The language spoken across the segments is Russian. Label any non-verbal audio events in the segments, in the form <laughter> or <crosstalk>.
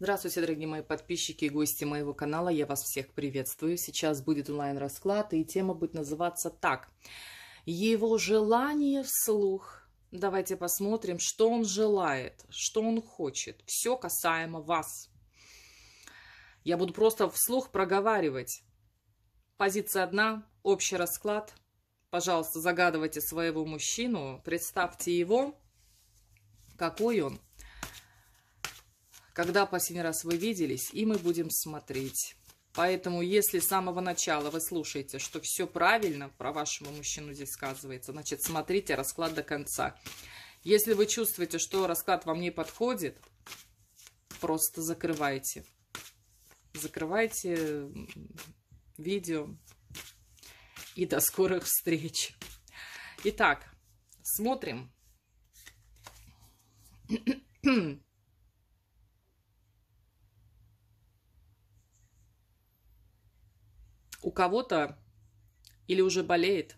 Здравствуйте, дорогие мои подписчики и гости моего канала. Я вас всех приветствую. Сейчас будет онлайн-расклад, и тема будет называться так. Его желание вслух. Давайте посмотрим, что он желает, что он хочет. Все касаемо вас. Я буду просто вслух проговаривать. Позиция одна, общий расклад. Пожалуйста, загадывайте своего мужчину, представьте его, какой он, когда последний раз вы виделись, и мы будем смотреть. Поэтому, если с самого начала вы слушаете, что все правильно, про вашего мужчину здесь сказывается, значит, смотрите расклад до конца. Если вы чувствуете, что расклад вам не подходит, просто закрывайте. Закрывайте видео. И до скорых встреч. Итак, смотрим. у кого-то или уже болеет,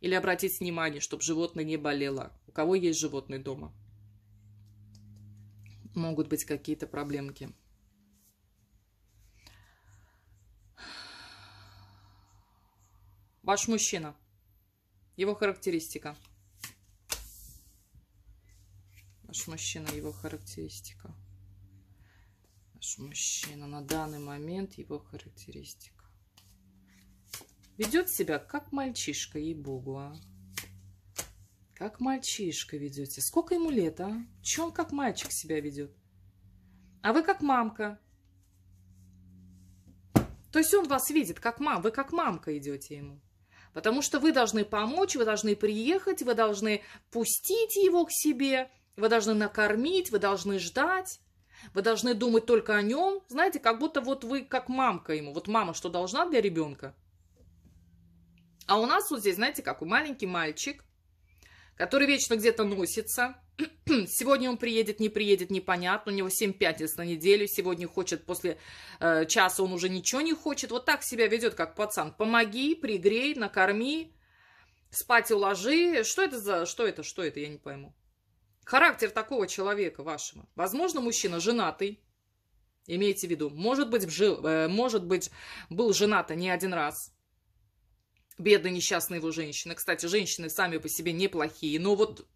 или обратить внимание, чтобы животное не болело. У кого есть животные дома? Могут быть какие-то проблемки. Ваш мужчина. Его характеристика. Ваш мужчина, его характеристика. Ваш мужчина на данный момент, его характеристика. Ведет себя как мальчишка, ей-богу, а. Как мальчишка ведете. Сколько ему лет, а? Че он как мальчик себя ведет? А вы как мамка. То есть он вас видит как мам, вы как мамка идете ему. Потому что вы должны помочь, вы должны приехать, вы должны пустить его к себе, вы должны накормить, вы должны ждать. Вы должны думать только о нем, знаете, как будто вот вы как мамка ему. Вот мама что должна для ребенка? А у нас вот здесь, знаете, какой маленький мальчик, который вечно где-то носится. <clears throat> Сегодня он приедет, не приедет, непонятно. У него 7 пятниц на неделю. Сегодня хочет, после э, часа он уже ничего не хочет. Вот так себя ведет, как пацан. Помоги, пригрей, накорми, спать уложи. Что это за... Что это? Что это? Я не пойму. Характер такого человека вашего. Возможно, мужчина женатый. Имейте в виду. Может быть, жил, э, может быть был женат не один раз бедной несчастной его женщины. Кстати, женщины сами по себе неплохие, но вот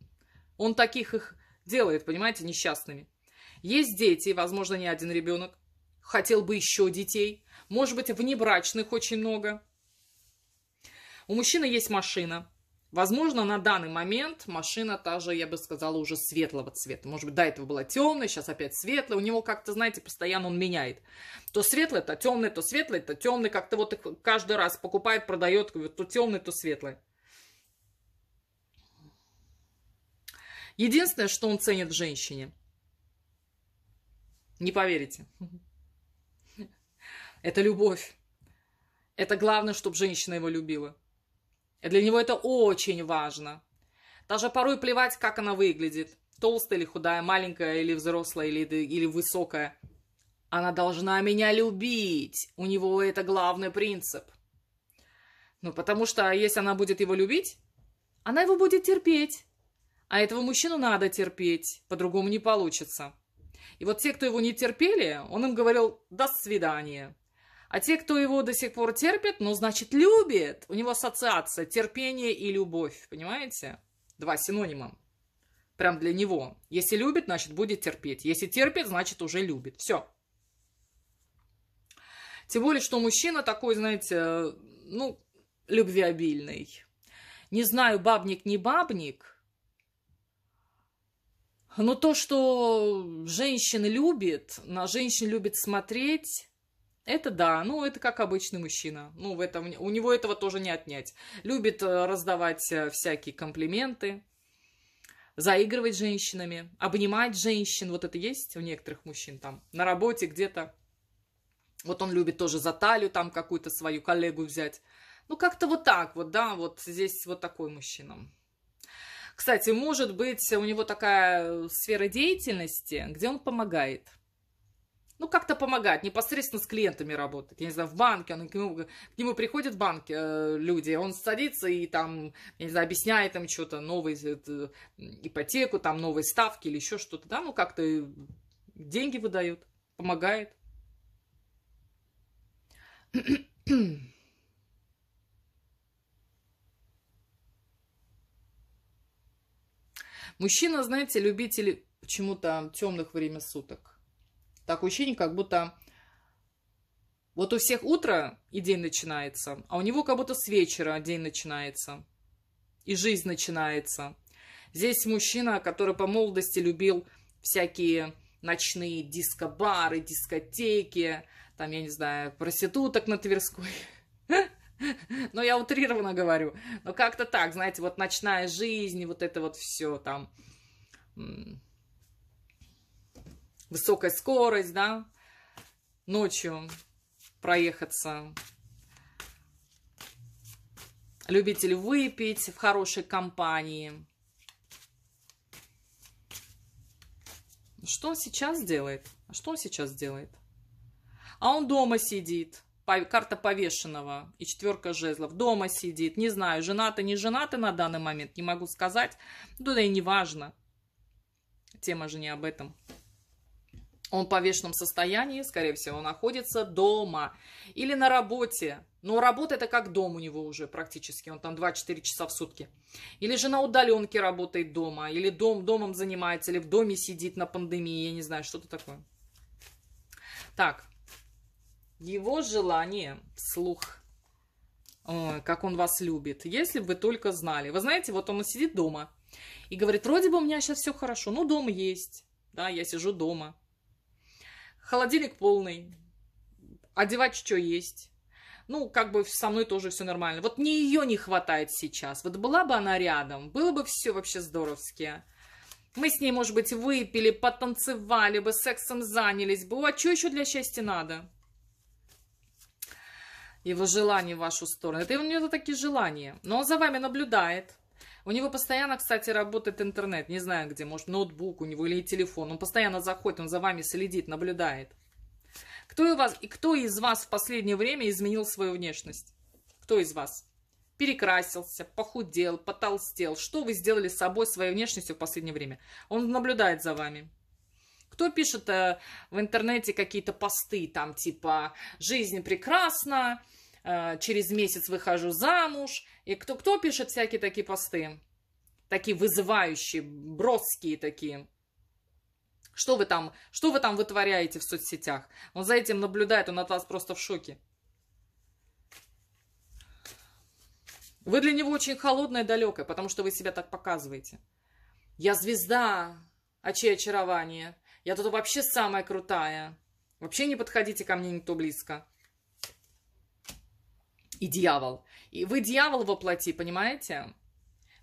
он таких их делает, понимаете, несчастными. Есть дети, возможно, не один ребенок. Хотел бы еще детей. Может быть, внебрачных очень много. У мужчины есть машина. Возможно, на данный момент машина та же, я бы сказала, уже светлого цвета. Может быть, до этого была темная, сейчас опять светлая. У него как-то, знаете, постоянно он меняет. То светлый, то темный, то светлый, то темный. Как-то вот каждый раз покупает, продает, то темный, то светлый. Единственное, что он ценит в женщине. Не поверите. Это любовь. Это главное, чтобы женщина его любила. Для него это очень важно. Даже порой плевать, как она выглядит. Толстая или худая, маленькая или взрослая, или, или высокая. Она должна меня любить. У него это главный принцип. Ну, потому что а если она будет его любить, она его будет терпеть. А этого мужчину надо терпеть, по-другому не получится. И вот те, кто его не терпели, он им говорил «до свидания». А те, кто его до сих пор терпит, ну, значит, любит. У него ассоциация терпение и любовь, понимаете? Два синонима. Прям для него. Если любит, значит, будет терпеть. Если терпит, значит, уже любит. Все. Тем более, что мужчина такой, знаете, ну, любвеобильный. Не знаю, бабник, не бабник. Но то, что женщина любит, на женщин любит смотреть, это да, ну это как обычный мужчина. Ну в этом у него этого тоже не отнять. Любит э, раздавать э, всякие комплименты, заигрывать женщинами, обнимать женщин. Вот это есть у некоторых мужчин там на работе где-то. Вот он любит тоже за талию там какую-то свою коллегу взять. Ну как-то вот так вот, да, вот здесь вот такой мужчина. Кстати, может быть, у него такая э, сфера деятельности, где он помогает – ну, как-то помогать, непосредственно с клиентами работать. Я не знаю, в банке, он к нему, к нему приходят в банк э, люди, он садится и там, я не знаю, объясняет им что-то, новую э, ипотеку, там, новые ставки или еще что-то, да, ну, как-то деньги выдают, помогает. Мужчина, знаете, любитель почему-то темных время суток. Такое ощущение, как будто вот у всех утро и день начинается, а у него как будто с вечера день начинается. И жизнь начинается. Здесь мужчина, который по молодости любил всякие ночные диско-бары, дискотеки, там, я не знаю, проституток на Тверской. <laughs> Но я утрированно говорю. Но как-то так, знаете, вот ночная жизнь, вот это вот все там высокая скорость, да, ночью проехаться. Любитель выпить в хорошей компании. Что он сейчас делает? Что он сейчас делает? А он дома сидит. Карта повешенного и четверка жезлов. Дома сидит. Не знаю, женаты, не женаты на данный момент. Не могу сказать. да и не важно. Тема же не об этом он в повешенном состоянии, скорее всего, находится дома или на работе. Но работа это как дом у него уже практически, он там 24 часа в сутки. Или же на удаленке работает дома, или дом, домом занимается, или в доме сидит на пандемии, я не знаю, что-то такое. Так, его желание вслух, Ой, э, как он вас любит, если бы вы только знали. Вы знаете, вот он сидит дома и говорит, вроде бы у меня сейчас все хорошо, ну дом есть, да, я сижу дома холодильник полный, одевать что есть. Ну, как бы со мной тоже все нормально. Вот мне ее не хватает сейчас. Вот была бы она рядом, было бы все вообще здоровски. Мы с ней, может быть, выпили, потанцевали бы, сексом занялись бы. А что еще для счастья надо? Его желание в вашу сторону. Это у него такие желания. Но он за вами наблюдает. У него постоянно, кстати, работает интернет. Не знаю где, может, ноутбук у него или телефон. Он постоянно заходит, он за вами следит, наблюдает. Кто, у вас, и кто из вас в последнее время изменил свою внешность? Кто из вас? Перекрасился, похудел, потолстел. Что вы сделали с собой, своей внешностью в последнее время? Он наблюдает за вами. Кто пишет э, в интернете какие-то посты, там типа «Жизнь прекрасна», Э, через месяц выхожу замуж. И кто-кто пишет всякие такие посты? Такие вызывающие, броские такие. Что вы там, что вы там вытворяете в соцсетях? Он за этим наблюдает, он от вас просто в шоке. Вы для него очень холодная и далекая, потому что вы себя так показываете. Я звезда, а чьи очарование? Я тут вообще самая крутая. Вообще не подходите ко мне никто близко и дьявол. И вы дьявол воплоти, понимаете?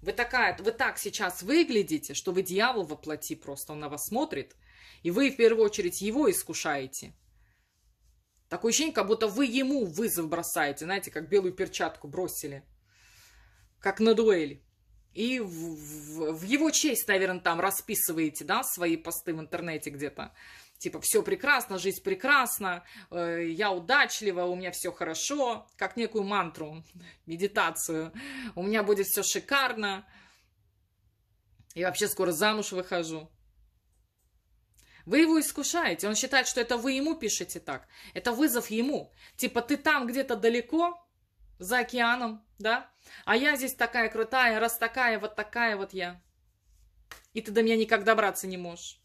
Вы, такая, вы так сейчас выглядите, что вы дьявол воплоти просто, он на вас смотрит, и вы в первую очередь его искушаете. Такое ощущение, как будто вы ему вызов бросаете, знаете, как белую перчатку бросили, как на дуэль. И в, в, в его честь, наверное, там расписываете, да, свои посты в интернете где-то типа, все прекрасно, жизнь прекрасна, э, я удачлива, у меня все хорошо, как некую мантру, медитацию, у меня будет все шикарно, и вообще скоро замуж выхожу. Вы его искушаете, он считает, что это вы ему пишете так, это вызов ему, типа, ты там где-то далеко, за океаном, да, а я здесь такая крутая, раз такая, вот такая вот я, и ты до меня никак добраться не можешь.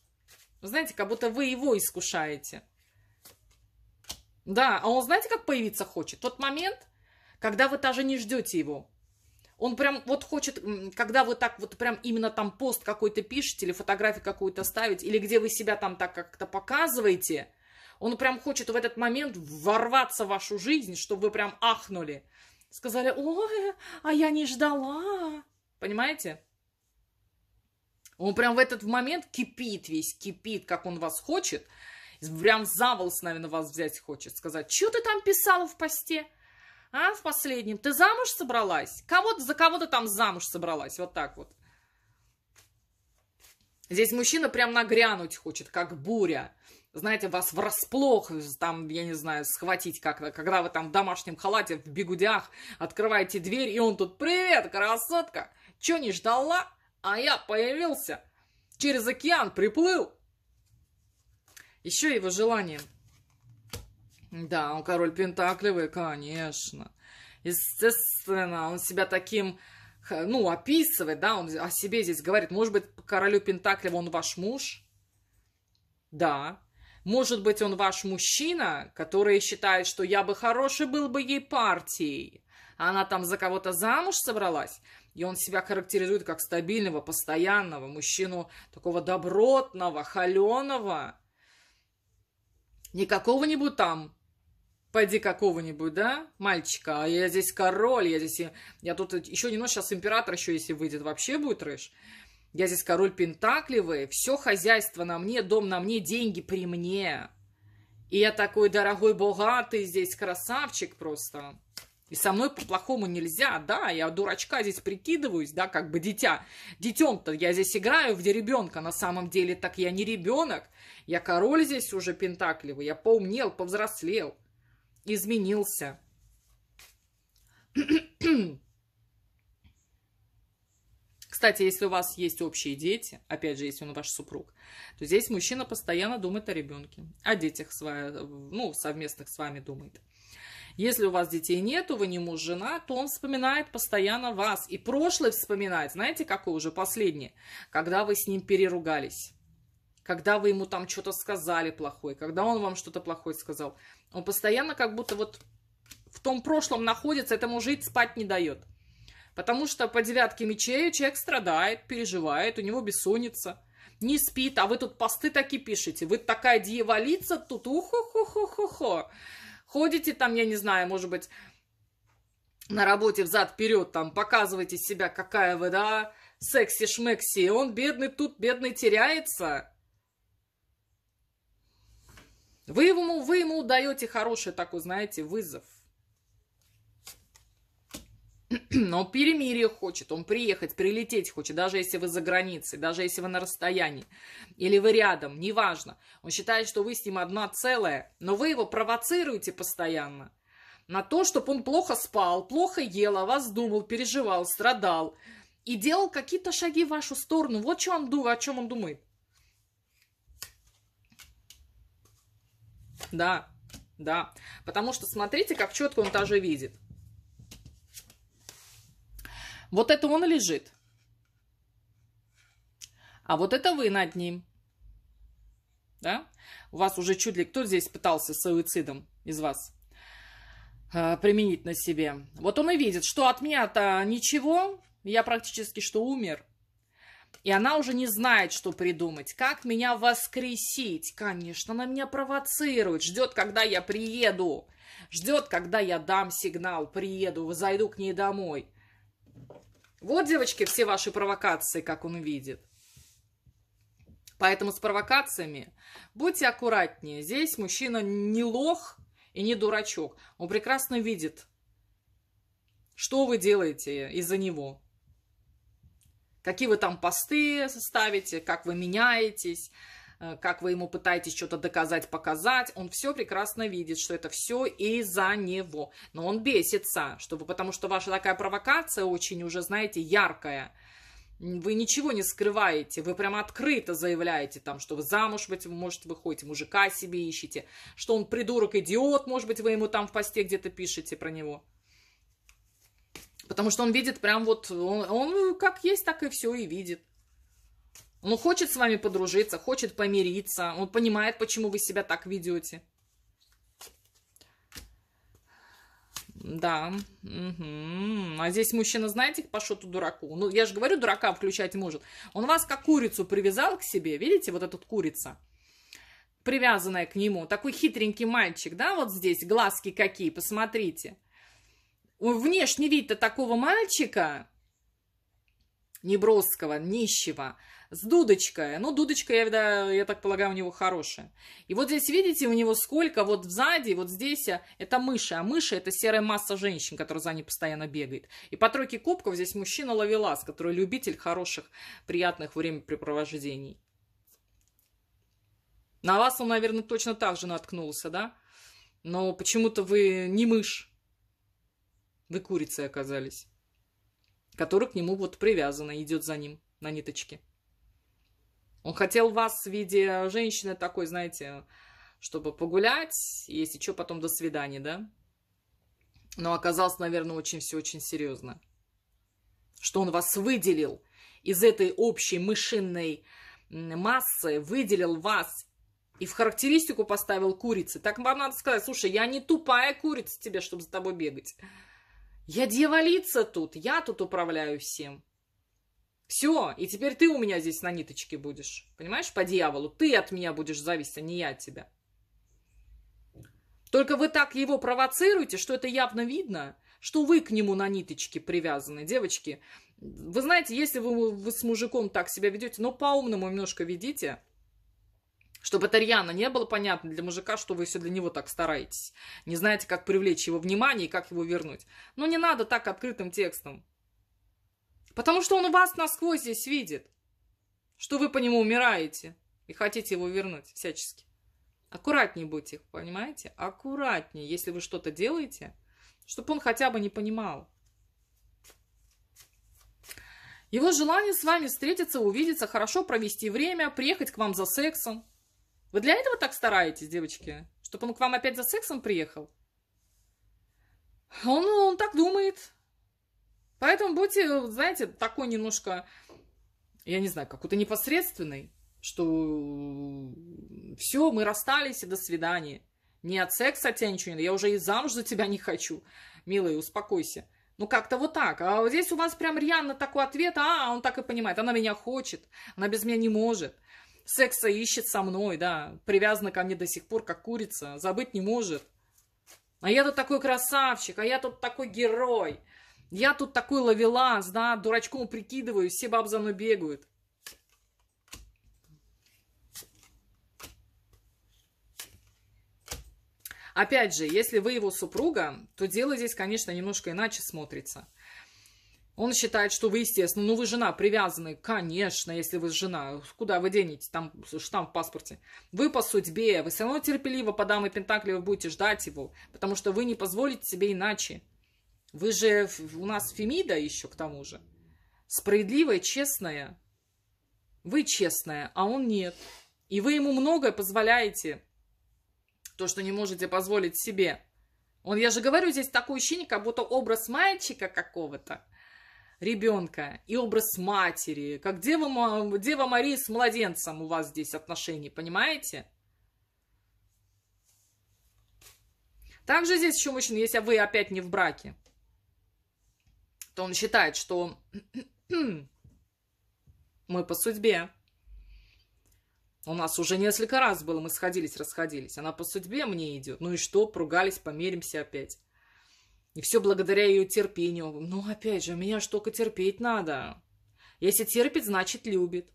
Знаете, как будто вы его искушаете. Да, а он знаете, как появиться хочет? Тот момент, когда вы даже не ждете его. Он прям вот хочет, когда вы так вот прям именно там пост какой-то пишете или фотографию какую-то ставите, или где вы себя там так как-то показываете, он прям хочет в этот момент ворваться в вашу жизнь, чтобы вы прям ахнули. Сказали, ой, а я не ждала. Понимаете? Он прям в этот момент кипит весь, кипит, как он вас хочет. Прям завол с нами вас взять хочет. Сказать, что ты там писала в посте? А, в последнем. Ты замуж собралась? Кого-то за кого ты там замуж собралась. Вот так вот. Здесь мужчина прям нагрянуть хочет, как буря. Знаете, вас врасплох, там, я не знаю, схватить как-то, когда вы там в домашнем халате, в бегудях, открываете дверь, и он тут «Привет, красотка! Чё не ждала?» А я появился! Через океан приплыл!» Еще его желание. Да, он король Пентакливый, конечно. Естественно, он себя таким, ну, описывает, да, он о себе здесь говорит. Может быть, королю Пентаклева он ваш муж? Да. Может быть, он ваш мужчина, который считает, что я бы хороший был бы ей партией. Она там за кого-то замуж собралась? И он себя характеризует как стабильного, постоянного мужчину, такого добротного, холеного. Не какого-нибудь там, пойди какого-нибудь, да, мальчика, а я здесь король, я здесь, я тут еще немножко, сейчас император еще если выйдет, вообще будет трэш. Я здесь король Пентакливый, все хозяйство на мне, дом на мне, деньги при мне. И я такой дорогой, богатый здесь красавчик просто. И со мной по-плохому нельзя, да, я дурачка здесь прикидываюсь, да, как бы дитя. Детем-то я здесь играю, где ребенка, на самом деле так я не ребенок. Я король здесь уже пентакливый, я поумнел, повзрослел, изменился. Кстати, если у вас есть общие дети, опять же, если он ваш супруг, то здесь мужчина постоянно думает о ребенке, о детях, своя, ну, совместных с вами думает. Если у вас детей нету, вы не муж, жена, то он вспоминает постоянно вас. И прошлое вспоминает, знаете, какое уже последнее? Когда вы с ним переругались. Когда вы ему там что-то сказали плохое, когда он вам что-то плохое сказал. Он постоянно как будто вот в том прошлом находится, этому жить спать не дает. Потому что по девятке мечей человек страдает, переживает, у него бессонница, не спит, а вы тут посты такие пишете. Вы такая дьяволица, тут ухо-хо-хо-хо-хо ходите там, я не знаю, может быть, на работе взад-вперед, там, показываете себя, какая вы, да, секси-шмекси, и он бедный тут, бедный теряется. Вы ему, вы ему даете хороший такой, знаете, вызов. Но перемирие хочет, он приехать, прилететь хочет, даже если вы за границей, даже если вы на расстоянии, или вы рядом, неважно. Он считает, что вы с ним одна целая, но вы его провоцируете постоянно на то, чтобы он плохо спал, плохо ел, о вас думал, переживал, страдал и делал какие-то шаги в вашу сторону. Вот что он думает, о чем он думает. Да, да. Потому что смотрите, как четко он тоже видит – вот это он лежит. А вот это вы над ним. Да? У вас уже чуть ли кто здесь пытался с суицидом из вас э, применить на себе. Вот он и видит, что от меня-то ничего, я практически что умер. И она уже не знает, что придумать. Как меня воскресить? Конечно, она меня провоцирует. Ждет, когда я приеду. Ждет, когда я дам сигнал, приеду, зайду к ней домой. Вот, девочки, все ваши провокации, как он видит. Поэтому с провокациями будьте аккуратнее. Здесь мужчина не лох и не дурачок. Он прекрасно видит, что вы делаете из-за него. Какие вы там посты ставите, как вы меняетесь, Э, как вы ему пытаетесь что-то доказать, показать, он все прекрасно видит, что это все из-за него. Но он бесится, чтобы, потому что ваша такая провокация очень уже, знаете, яркая. Вы ничего не скрываете, вы прямо открыто заявляете там, что вы замуж, быть, может, выходите, мужика себе ищете, что он придурок, идиот, может быть, вы ему там в посте где-то пишете про него. Потому что он видит прям вот, он, он как есть, так и все и видит. Он ну, хочет с вами подружиться, хочет помириться. Он понимает, почему вы себя так ведете. Да. Угу. А здесь мужчина, знаете, по шоту дураку. Ну, я же говорю, дурака включать может. Он вас как курицу привязал к себе. Видите, вот этот курица привязанная к нему. Такой хитренький мальчик, да, вот здесь, глазки какие, посмотрите. Внешний вид-то такого мальчика, неброского, нищего, с дудочкой. Ну, дудочка, я, да, я так полагаю, у него хорошая. И вот здесь, видите, у него сколько вот сзади, вот здесь э, это мыши. А мыши это серая масса женщин, которая за ней постоянно бегает. И по тройке кубков здесь мужчина ловелас, который любитель хороших, приятных времяпрепровождений. На вас он, наверное, точно так же наткнулся, да? Но почему-то вы не мышь. Вы курицы оказались. которая к нему вот привязана, идет за ним на ниточке. Он хотел вас в виде женщины такой, знаете, чтобы погулять, если что, потом до свидания, да? Но оказалось, наверное, очень все очень серьезно. Что он вас выделил из этой общей мышинной массы, выделил вас и в характеристику поставил курицы. Так вам надо сказать, слушай, я не тупая курица тебе, чтобы за тобой бегать. Я дьяволица тут, я тут управляю всем. Все, и теперь ты у меня здесь на ниточке будешь. Понимаешь, по дьяволу. Ты от меня будешь зависеть, а не я от тебя. Только вы так его провоцируете, что это явно видно, что вы к нему на ниточке привязаны. Девочки, вы знаете, если вы, вы с мужиком так себя ведете, но по-умному немножко ведите, чтобы это рьяно не было понятно для мужика, что вы все для него так стараетесь. Не знаете, как привлечь его внимание и как его вернуть. Но не надо так открытым текстом. Потому что он вас насквозь здесь видит, что вы по нему умираете и хотите его вернуть всячески. Аккуратнее будьте, понимаете? Аккуратнее, если вы что-то делаете, чтобы он хотя бы не понимал. Его желание с вами встретиться, увидеться, хорошо провести время, приехать к вам за сексом. Вы для этого так стараетесь, девочки? Чтобы он к вам опять за сексом приехал? Он, он так думает. Поэтому будьте, знаете, такой немножко, я не знаю, какой-то непосредственный, что э, все, мы расстались и до свидания. Не от секса тебя ничего нет, я уже и замуж за тебя <laughs> не хочу. милый. успокойся. Ну, как-то вот так. А вот здесь у вас прям рьяно такой ответ, «А, а, он так и понимает, она меня хочет, она без меня не может. Секса ищет со мной, да, привязана ко мне до сих пор, как курица, забыть не может. А я тут такой красавчик, а я тут такой герой. Я тут такой ловелас, да, дурачком прикидываюсь, все баб за мной бегают. Опять же, если вы его супруга, то дело здесь, конечно, немножко иначе смотрится. Он считает, что вы, естественно, ну вы жена, привязаны, конечно, если вы жена, куда вы денете, там штамп в паспорте. Вы по судьбе, вы все равно терпеливо по дамы Пентакли вы будете ждать его, потому что вы не позволите себе иначе. Вы же у нас Фемида еще к тому же. Справедливая, честная. Вы честная, а он нет. И вы ему многое позволяете. То, что не можете позволить себе. Он, я же говорю, здесь такое ощущение, как будто образ мальчика какого-то, ребенка, и образ матери. Как Дева, Дева Мария с младенцем у вас здесь отношения, понимаете? Также здесь еще мужчина, если вы опять не в браке что он считает, что <clears throat> мы по судьбе. У нас уже несколько раз было, мы сходились, расходились. Она по судьбе мне идет. Ну и что, поругались, помиримся опять. И все благодаря ее терпению. Ну, опять же, меня ж только терпеть надо. Если терпит, значит любит.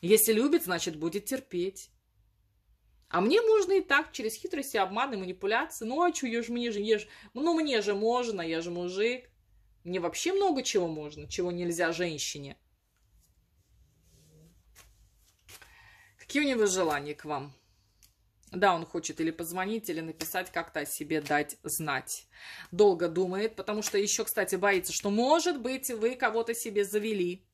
Если любит, значит будет терпеть. А мне можно и так, через хитрости, обманы, манипуляции. Ну а чё, я ж мне же, я ж, ну мне же можно, я же мужик. Мне вообще много чего можно, чего нельзя женщине. Какие у него желания к вам? Да, он хочет или позвонить, или написать, как-то о себе дать знать. Долго думает, потому что еще, кстати, боится, что, может быть, вы кого-то себе завели.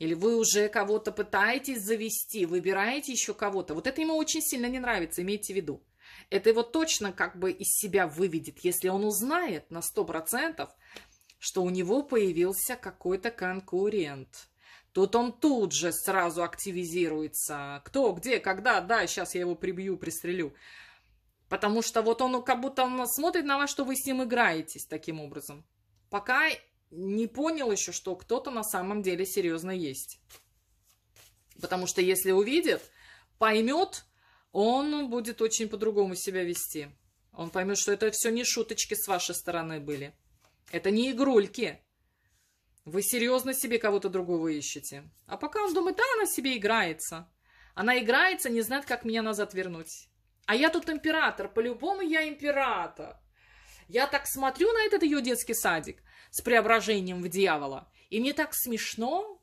Или вы уже кого-то пытаетесь завести, выбираете еще кого-то. Вот это ему очень сильно не нравится, имейте в виду. Это его точно как бы из себя выведет, если он узнает на 100%, что у него появился какой-то конкурент. Тут он тут же сразу активизируется. Кто, где, когда, да, сейчас я его прибью, пристрелю. Потому что вот он как будто он смотрит на вас, что вы с ним играетесь таким образом. Пока не понял еще, что кто-то на самом деле серьезно есть. Потому что если увидит, поймет, он будет очень по-другому себя вести. Он поймет, что это все не шуточки с вашей стороны были. Это не игрульки. Вы серьезно себе кого-то другого ищете. А пока он думает, да, она себе играется. Она играется, не знает, как меня назад вернуть. А я тут император, по-любому я император. Я так смотрю на этот ее детский садик с преображением в дьявола, и мне так смешно,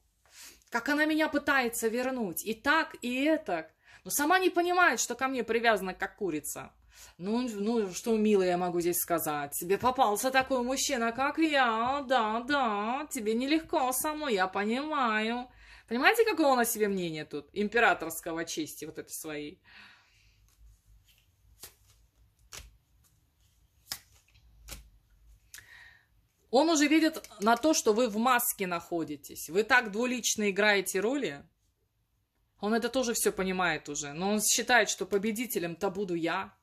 как она меня пытается вернуть, и так, и это. Но сама не понимает, что ко мне привязана как курица. Ну, ну, что, милая, я могу здесь сказать? Тебе попался такой мужчина, как я. Да, да, тебе нелегко со мной, я понимаю. Понимаете, какое у нас себе мнение тут? Императорского чести вот этой своей. Он уже видит на то, что вы в маске находитесь. Вы так двулично играете роли. Он это тоже все понимает уже. Но он считает, что победителем-то буду я.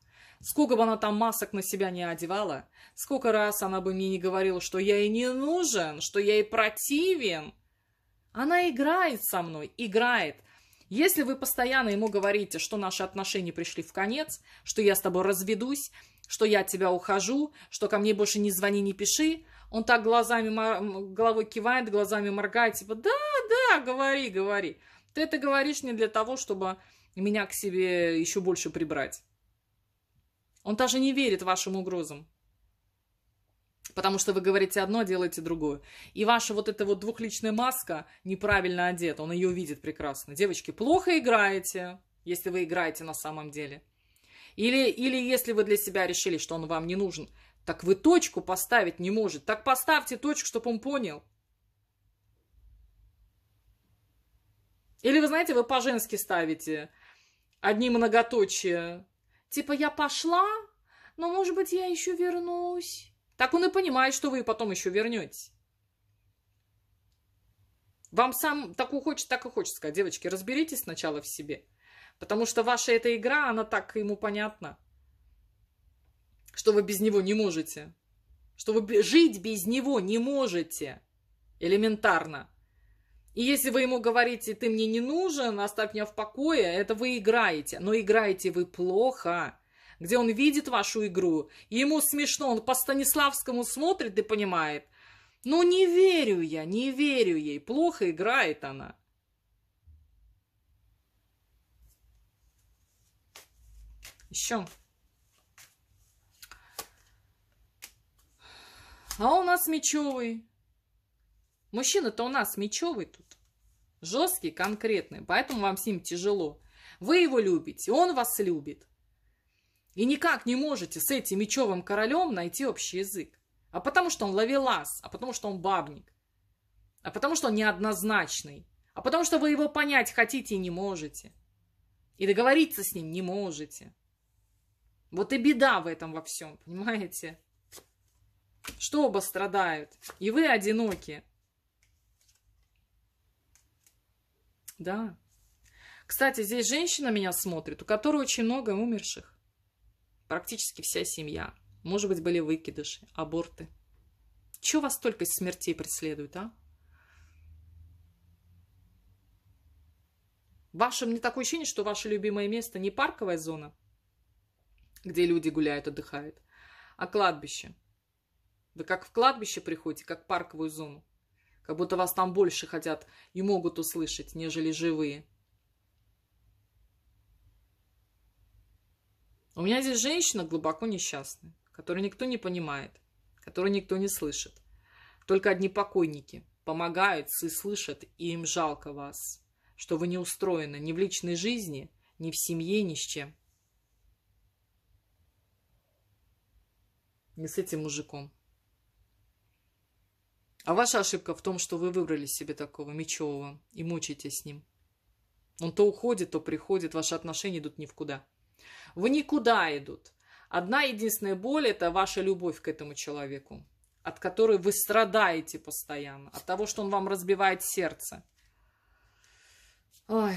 Сколько бы она там масок на себя не одевала, сколько раз она бы мне не говорила, что я ей не нужен, что я ей противен. Она играет со мной, играет. Если вы постоянно ему говорите, что наши отношения пришли в конец, что я с тобой разведусь, что я от тебя ухожу, что ко мне больше не звони, не пиши. Он так глазами, головой кивает, глазами моргает, типа, да, да, говори, говори. Ты это говоришь не для того, чтобы меня к себе еще больше прибрать. Он даже не верит вашим угрозам. Потому что вы говорите одно, а делаете другое. И ваша вот эта вот двухличная маска неправильно одета. Он ее видит прекрасно. Девочки, плохо играете, если вы играете на самом деле. Или, или если вы для себя решили, что он вам не нужен, так вы точку поставить не может. Так поставьте точку, чтобы он понял. Или вы знаете, вы по-женски ставите одни многоточия. Типа я пошла, но может быть я еще вернусь. Так он и понимает, что вы потом еще вернетесь. Вам сам так и хочется, так и хочется сказать. Девочки, разберитесь сначала в себе. Потому что ваша эта игра, она так ему понятна, что вы без него не можете. Что вы жить без него не можете. Элементарно. И если вы ему говорите, ты мне не нужен, оставь меня в покое, это вы играете. Но играете вы плохо где он видит вашу игру, и ему смешно, он по Станиславскому смотрит и понимает, ну не верю я, не верю ей, плохо играет она. Еще. А у нас мечевый. Мужчина-то у нас мечевый тут. Жесткий, конкретный. Поэтому вам с ним тяжело. Вы его любите, он вас любит. И никак не можете с этим мечевым королем найти общий язык. А потому что он ловелас, а потому что он бабник, а потому что он неоднозначный, а потому что вы его понять хотите и не можете. И договориться с ним не можете. Вот и беда в этом во всем, понимаете? Что оба страдают? И вы одиноки. Да. Кстати, здесь женщина меня смотрит, у которой очень много умерших. Практически вся семья. Может быть, были выкидыши, аборты. Чего вас только смертей преследует, а? Вашим не такое ощущение, что ваше любимое место не парковая зона, где люди гуляют, отдыхают. А кладбище? Вы как в кладбище приходите, как в парковую зону. Как будто вас там больше хотят и могут услышать, нежели живые. У меня здесь женщина глубоко несчастная, которую никто не понимает, которую никто не слышит. Только одни покойники помогают и слышат, и им жалко вас, что вы не устроены ни в личной жизни, ни в семье, ни с чем. не с этим мужиком. А ваша ошибка в том, что вы выбрали себе такого Мечевого и мучаетесь с ним. Он то уходит, то приходит, ваши отношения идут ни в куда. В никуда идут. Одна единственная боль – это ваша любовь к этому человеку, от которой вы страдаете постоянно, от того, что он вам разбивает сердце. Ой,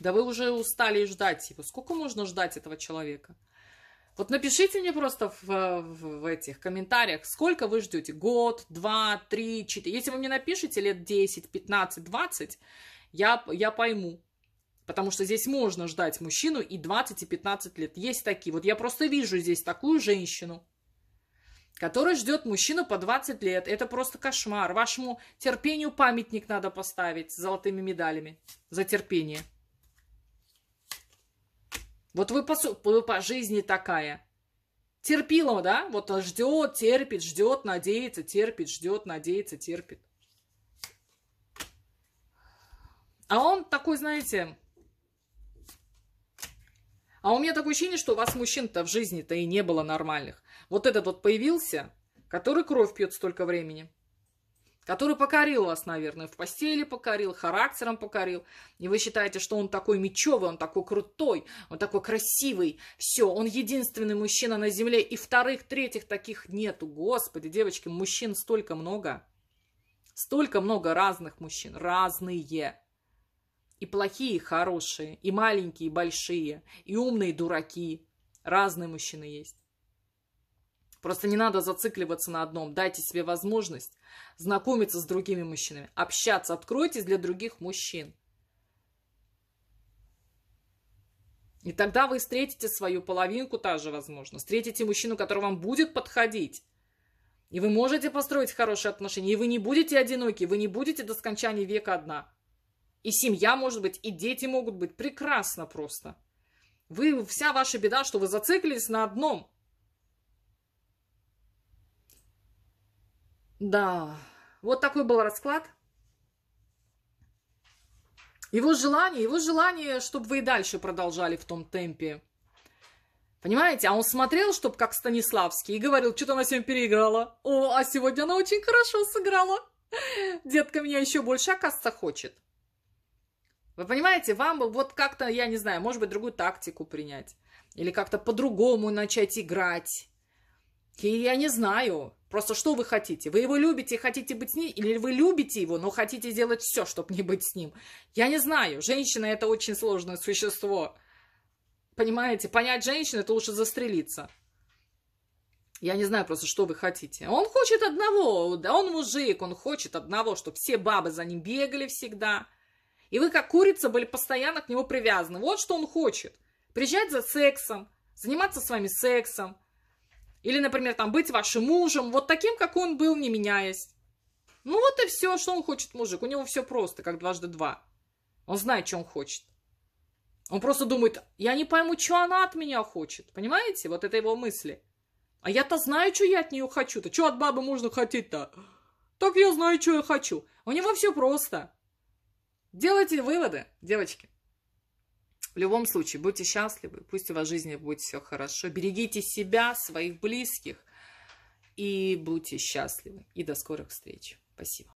Да вы уже устали ждать его. Типа, сколько можно ждать этого человека? Вот напишите мне просто в, в, в этих комментариях, сколько вы ждете. Год, два, три, четыре. Если вы мне напишите лет 10, 15, 20, я, я пойму. Потому что здесь можно ждать мужчину и 20, и 15 лет. Есть такие. Вот я просто вижу здесь такую женщину, которая ждет мужчину по 20 лет. Это просто кошмар. Вашему терпению памятник надо поставить с золотыми медалями за терпение. Вот вы по, вы по жизни такая. Терпила, да? Вот ждет, терпит, ждет, надеется, терпит, ждет, надеется, терпит. А он такой, знаете... А у меня такое ощущение, что у вас мужчин-то в жизни-то и не было нормальных. Вот этот вот появился, который кровь пьет столько времени который покорил вас, наверное, в постели покорил, характером покорил, и вы считаете, что он такой мечевый, он такой крутой, он такой красивый, все, он единственный мужчина на земле, и вторых, третьих таких нету, господи, девочки, мужчин столько много, столько много разных мужчин, разные, и плохие, и хорошие, и маленькие, и большие, и умные, и дураки, разные мужчины есть. Просто не надо зацикливаться на одном. Дайте себе возможность знакомиться с другими мужчинами, общаться, откройтесь для других мужчин. И тогда вы встретите свою половинку, та же, возможно. Встретите мужчину, который вам будет подходить. И вы можете построить хорошие отношения. И вы не будете одиноки, вы не будете до скончания века одна. И семья может быть, и дети могут быть. Прекрасно просто. Вы, вся ваша беда, что вы зациклились на одном – Да, вот такой был расклад. Его желание, его желание, чтобы вы и дальше продолжали в том темпе. Понимаете? А он смотрел, чтобы как Станиславский, и говорил, что-то она сегодня переиграла. О, а сегодня она очень хорошо сыграла. Детка меня еще больше, оказывается, хочет. Вы понимаете, вам бы вот как-то, я не знаю, может быть, другую тактику принять. Или как-то по-другому начать играть. И я не знаю. Просто что вы хотите? Вы его любите и хотите быть с ним? Или вы любите его, но хотите сделать все, чтобы не быть с ним? Я не знаю. Женщина – это очень сложное существо. Понимаете? Понять женщину – это лучше застрелиться. Я не знаю просто, что вы хотите. Он хочет одного, да он мужик, он хочет одного, чтобы все бабы за ним бегали всегда. И вы, как курица, были постоянно к нему привязаны. Вот что он хочет. Приезжать за сексом, заниматься с вами сексом, или, например, там, быть вашим мужем, вот таким, как он был, не меняясь. Ну вот и все, что он хочет, мужик. У него все просто, как дважды два. Он знает, что он хочет. Он просто думает, я не пойму, что она от меня хочет. Понимаете? Вот это его мысли. А я-то знаю, что я от нее хочу-то. Что от бабы можно хотеть-то? Так я знаю, что я хочу. У него все просто. Делайте выводы, девочки. В любом случае, будьте счастливы, пусть у вас в жизни будет все хорошо. Берегите себя, своих близких и будьте счастливы. И до скорых встреч. Спасибо.